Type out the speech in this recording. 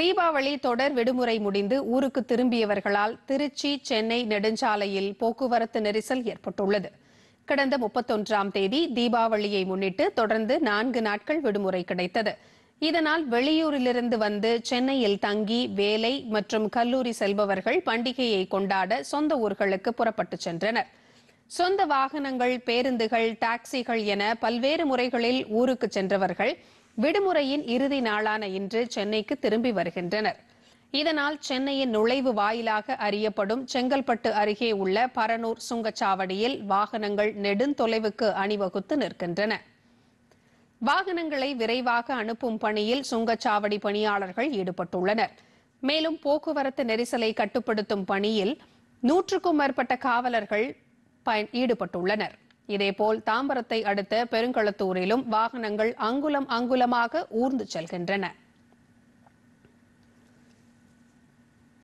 தீபாவளி தொடர் விடுமுறை முடிந்து ஊருக்கு திரும்பியவர்களால் திருச்சி சென்னை நெடுஞ்சாலையில் போக்குவரத்து நெரிசல் ஏற்பட்டுள்ளது கடந்த முப்பத்தொன்றாம் தேதி தீபாவளியை முன்னிட்டு தொடர்ந்து நான்கு நாட்கள் விடுமுறை கிடைத்தது இதனால் வெளியூரிலிருந்து வந்து சென்னையில் தங்கி வேலை மற்றும் கல்லூரி செல்பவர்கள் பண்டிகையை கொண்டாட சொந்த ஊர்களுக்கு புறப்பட்டுச் சென்றனர் சொந்த வாகனங்கள் பேருந்துகள் டாக்ஸிகள் என பல்வேறு முறைகளில் ஊருக்கு சென்றவர்கள் விடுமுறையின் இறுதி நாளான இன்று சென்னைக்கு திரும்பி வருகின்றனர் இதனால் சென்னையின் நுழைவு வாயிலாக அறியப்படும் செங்கல்பட்டு அருகே உள்ள பரனூர் சுங்கச்சாவடியில் வாகனங்கள் நெடுந்தொலைவுக்கு அணிவகுத்து நிற்கின்றன வாகனங்களை விரைவாக அனுப்பும் பணியில் சுங்கச்சாவடி பணியாளர்கள் ஈடுபட்டுள்ளனர் மேலும் போக்குவரத்து நெரிசலை கட்டுப்படுத்தும் பணியில் நூற்றுக்கும் மேற்பட்ட காவலர்கள் ஈடுபட்டுள்ளனர் இதேபோல் தாம்பரத்தை அடுத்த பெருங்களத்தூரிலும் வாகனங்கள் அங்குலம் அங்குலமாக ஊர்ந்து செல்கின்றன